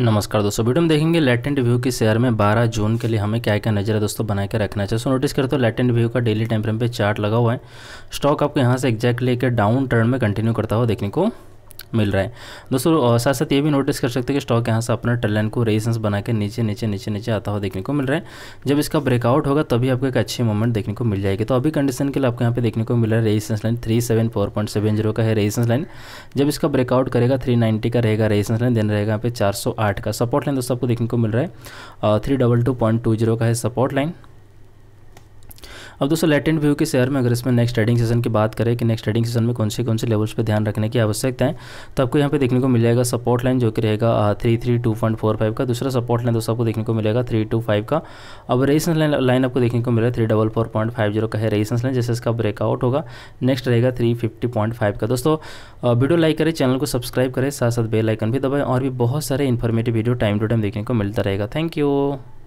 नमस्कार दोस्तों वीडियो में देखेंगे लेटेंट व्यू के शेयर में 12 जून के लिए हमें क्या क्या नजर है दोस्तों बना के रखना चाहिए सो नोटिस करते हो लेटेंट व्यू का डेली टाइम फ्रेम पे चार्ट लगा हुआ है स्टॉक आपको यहाँ से एक्जैक्टली एक डाउन टर्न में कंटिन्यू करता हुआ देखने को मिल रहा है दोस्तों साथ साथ ये भी नोटिस कर सकते हैं कि स्टॉक यहाँ से अपना ट्रेन लाइन को रेजिस्टेंस बना के नीचे नीचे नीचे नीचे आता हुआ देखने को मिल रहा है जब इसका ब्रेकआउट होगा तभी आपको एक अच्छी मूवमेंट देखने को मिल जाएगी तो अभी कंडीशन के लिए आपको यहाँ पे देखने को मिल रहा है resistance line three seven four point seven zero का है रेजिस्टेंस लाइन जब इसका ब्रेकआउट करेगा थ्री का रहेगा रेजिस्टेंस लाइन देन रहेगा यहाँ पे चार सौ आठ का सपोर्ट लाइन दोस्तों आपको देखने को मिल रहा है three double two point two zero का है सपोर्ट लाइन अब दोस्तों लेटेंट व्यू के शेयर में अगर इसमें नेक्स्ट ट्रेडिंग सेशन की बात करें कि नेक्स्ट ट्रेडिंग सेशन में कौन से कौन से लेवल्स पर ध्यान रखने की आवश्यकता है तो आपको यहाँ पे देखने को मिलेगा सपोर्ट लाइन जो कि रहेगा three three two point four five का दूसरा सपोर्ट लाइन दोस्तों आपको देखने को मिलेगा थ्री टू फाइव का अब रेसन लाइन लाइन आपको देखने को मिलेगा three double four point five zero का है रेसन लाइन जैसे इसका ब्रेकआउट होगा नेक्स्ट रहेगा थ्री फिफ्टी पॉइंट फाइव का दोस्तों वीडियो लाइक करें चैनल को सब्सक्राइब करें साथ साथ बेल आइकन भी दबाएं और भी बहुत सारे informative video time to time देखने को मिलता रहेगा थैंक यू